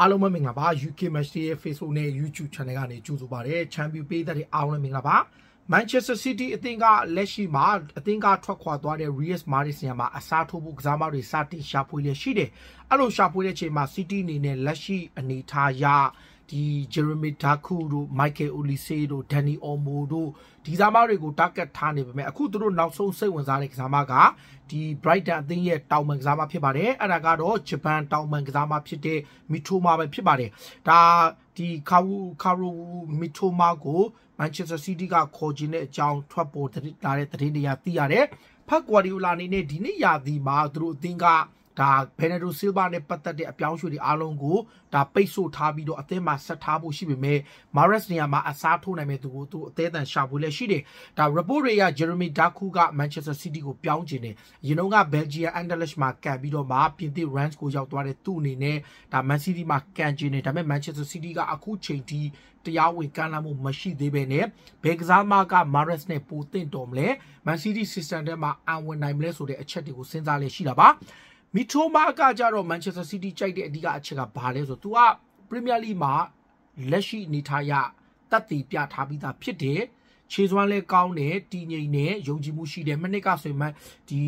အားလုံးပဲမင်္ဂလာပါ UK Match Day ရဲ့ Facebook နဲ့ YouTube Channel ကနေကြိုဆိုပါရစေ။ Champion ပေးသက်တွေအားလုံးမင်္ဂလာပါ။ Manchester City အသင်းကလက်ရှိမှာအသင်းကထွက်ခွာသွားတဲ့ Real Madrid ဆီမှာအစားထိုးဖို့ကစားမတွေစတင်ရှာဖွေလျက်ရှိတယ်။အဲ့လိုရှာဖွေတဲ့အချိန်မှာ City အနေနဲ့လက်ရှိအနေထားအရဒီ Jeremy Daku တို့ Michael Olise တို့ Danny Olmo တို့ဒီစားမတွေကို target ထားနေပေမဲ့အခုသူတို့နောက်ဆုံးစိတ်ဝင်စားတဲ့ကစားမကဒီ Brighton အသင်းရဲ့တောင်ပန်ကစားမဖြစ်ပါတယ်အဲ့ဒါကတော့ဂျပန်တောင်ပန်ကစားမဖြစ်တဲ့ Mitoma ပဲဖြစ်ပါတယ်ဒါဒီကာဝူကာရိုမီထိုမာကိုမန်ချက်စတာစီးတီးကခေါ်ခြင်းတဲ့အကြောင်းထွက်ပေါ်လာတဲ့သတင်းတွေကသိရတယ်ဖတ်ကွာဒီယိုလာအနေနဲ့ဒီနေ့ရာသီမှာသူတို့အသင်းကဒါဘယ်နဒိုဆီလ်ဗာနဲ့ပတ်သက်တဲ့အပြောင်းအရွှေ့တွေအားလုံးကိုဒါပိတ်ဆို့ထားပြီးတော့အသင်းမှာဆက်ထားဖို့ရှိပေမဲ့မာရက်စ်နေရာမှာအစားထိုးနိုင်မဲ့သူကိုသူအသေးအံရှာဖို့လည်းရှိတယ်ဒါ report တွေက Jeremy Daku က Manchester City ကိုပြောင်းချင်တယ်ရင်းနှုံးက Belgium Anderlecht မှာကန်ပြီးတော့မှပြင်သစ် Rennes ကိုရောက်သွားတဲ့သူ့အနေနဲ့ဒါ Man City မှာကန်ချင်တယ်ဒါပေမဲ့ Manchester City ကအခုချိန်ထိတရားဝင်ကမ်းလှမ်းမှုမရှိသေးဘဲနဲ့ဘယ်ကစားမက Mares နဲ့ပိုတင့်တော်မလဲ Man City system ထဲမှာအံဝင်နိုင်မလဲဆိုတဲ့အချက်တွေကိုစဉ်းစားလဲရှိတာပါမီထိုမာကကြတော့ Manchester City ကြိုက်တဲ့အဓိကအချက်ကဘာလဲဆိုတော့ तू က Premier League မှာလက်ရှိအနေထားရတက်တည်ပြထားပြီးသားဖြစ်တယ်ခြေစွမ်းလဲကောင်းတယ်တည်ငြိမ်တယ်ယုံကြည်မှုရှိတယ်မနစ်ကဆိုမှဒီ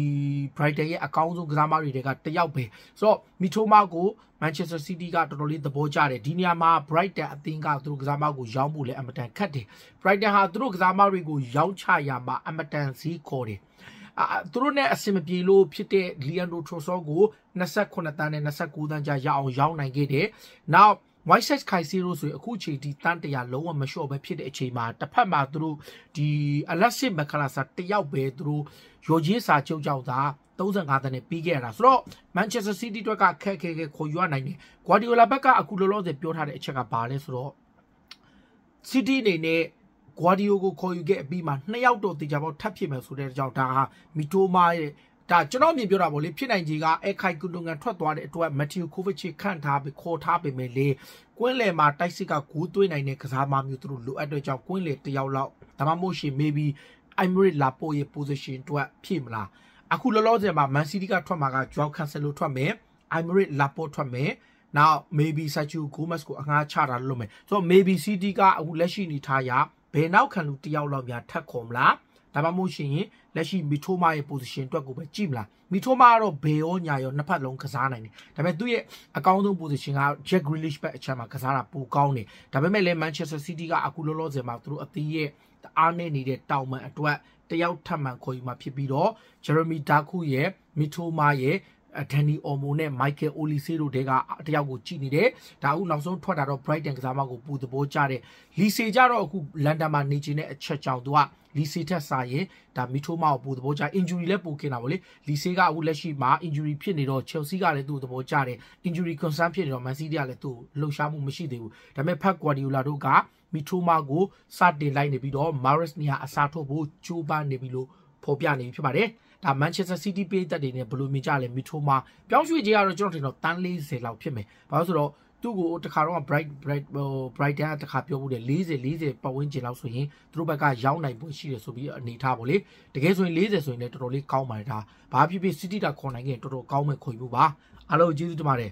Brighton ရဲ့အကောင်းဆုံးကစားမတွေကတယောက်ပဲဆိုတော့မီထိုမာကို Manchester City ကတော်တော်လေးသဘောကျတယ်ဒီနေရာမှာ Brighton အသင်းကသူတို့ကစားမကိုရောင်းဖို့လဲအမတန်ခက်တယ် Brighton ဟာသူတို့ကစားမတွေကိုရောင်းချရာမှာအမတန်ဈေးခေါ်တယ်သူတို့နဲ့အဆင်မပြေလို့ဖြစ်တဲ့လီယန်ဒိုထရိုဆောကို28တန်းနဲ့29တန်းကြာရအောင်ရောင်းနိုင်ခဲ့တယ်။ Now white size ခိုင်စီရိုဆိုရင်အခုချိန်ဒီတန်းတရာလုံးဝမလျှော့ပဲဖြစ်တဲ့အချိန်မှာတစ်ဖက်မှာသူတို့ဒီအလက်စစ်မကလာစာတယောက်ပဲသူတို့ရော်ကြီးစာချုပ်ကြောက်တာ35တန်းနဲ့ပြီးခဲ့ရတာဆိုတော့ Manchester City အတွက်ကခက်ခဲခဲခေါ်ယူရနိုင်တယ်။ Guardiola ဘက်ကအခုလောလောဆယ်ပြောထားတဲ့အချက်ကဘာလဲဆိုတော့ City အနေနဲ့ဂွာဒီယိုကိုခေါ်ယူခဲ့ပြီးမှနှစ်ယောက်တော့တေချာပေါက်ထပ်ဖြစ်မယ်ဆိုတဲ့အကြောင်းဒါဟာမီတိုမာရဲ့ဒါကျွန်တော်မြင်ပြောတာပေါ့လေဖြစ်နိုင်ကြီးကအဲခိုင်ကူလုံငန်ထွက်သွားတဲ့အတွက်မက်တီယိုကိုဗစ်ချီခန့်ထားပြီးခေါ်ထားပေမဲ့လေကွင်းလယ်မှာတိုက်စစ်ကဂူးသွင်းနိုင်တဲ့ကစားမမျိုးသူတို့လိုအပ်တဲ့ကြောင့်ကွင်းလယ်တယောက်လောက်ဒါမှမဟုတ်ရှင် maybe Emirates လာပို့ရဲ့ position အတွက်ဖြစ်မလားအခုလောလောဆယ်မှာ Man City ကထွက်မှာက Joao Cancelo ထွက်မယ် Emirates လာပို့ထွက်မယ် now maybe Sergio Gomez ကိုအငှားချတာလို့လုပ်မယ်ဆိုတော့ maybe City ကအခုလက်ရှိနေထားရာဘယ်နောက်ခံလူတယောက်လောက်များထပ်ခေါ်မလားဒါမှမဟုတ်ရှင်လက်ရှိမီထိုမာရဲ့ position အတွက်ကိုပဲကြည့်မလားမီထိုမာကတော့ဘယ်ရောညာရောနှစ်ဖက်လုံးကစားနိုင်တယ်ဒါပေမဲ့သူ့ရဲ့အကောင်းဆုံး position က Jack Grealish ဘက်အချက်မှာကစားတာပိုကောင်းတယ်ဒါပေမဲ့လည်း Manchester City ကအခုလောလောဆယ်မှာသူတို့အသီးရဲ့အားနည်းနေတဲ့တောင်ပံအတွက်တယောက်ထပ်မံခေါ်ယူมาဖြစ်ပြီးတော့ Jeremy Doku ရဲ့ Mitoma ရဲ့ဒန်နီအော်မိုနဲ့မိုက်ကယ်အိုလီဆေးတို့တဲကတယောက်ကိုကြည့်နေတယ်ဒါအခုနောက်ဆုံးထွက်တာတော့ Brighton ကစားမကိုပူသဘောကျတယ်လီဆေကြတော့အခုလန်ဒန်မှာနေချင်တဲ့အချက်ကြောင့်သူကလီဆေထက်စာရင်ဒါမီထိုမာကိုပူသဘောကျ injury လည်းပိုခင်တာဗောလေလီဆေကအခုလက်ရှိမှာ injury ဖြစ်နေတော့ Chelsea ကလည်းသူ့သဘောကျတယ် injury concern ဖြစ်နေတော့ Man City ကလည်းသူ့လှုပ်ရှားမှုမရှိသေးဘူးဒါပေမဲ့ Pep Guardiola တို့ကမီထိုမာကိုစတင်လိုက်နေပြီးတော့ Maris နေရာအစားထိုးဖို့ကြိုးပမ်းနေပြီလို့ဖော်ပြနေဖြစ်ပါတယ်ဒါ Manchester City ပြည်သက်တွေနဲ့ဘယ်လိုမြင်ကြလဲမီထိုမာပြောင်းရွှေ့ခြင်းကတော့ကျွန်တော်ထင်တော့တန်း40လောက်ဖြစ်မယ်ဘာလို့ဆိုတော့သူ့ကိုတခါတော့ bright bright ဟို brighton တခါပြောမှုတယ်40 40ပတ်ဝန်းကျင်လောက်ဆိုရင်သူတို့ဘက်ကရောက်နိုင်ဖို့ရှိတယ်ဆိုပြီးအနေထားပေါ့လေတကယ်ဆိုရင်40ဆိုရင်လည်းတော်တော်လေးကောင်းပါတယ်ဒါဘာဖြစ်ဖြစ် city တာခေါ်နိုင်ရင်တော်တော်ကောင်းမယ်ခွင့်ပြုပါအားလုံးကျေးဇူးတင်ပါတယ်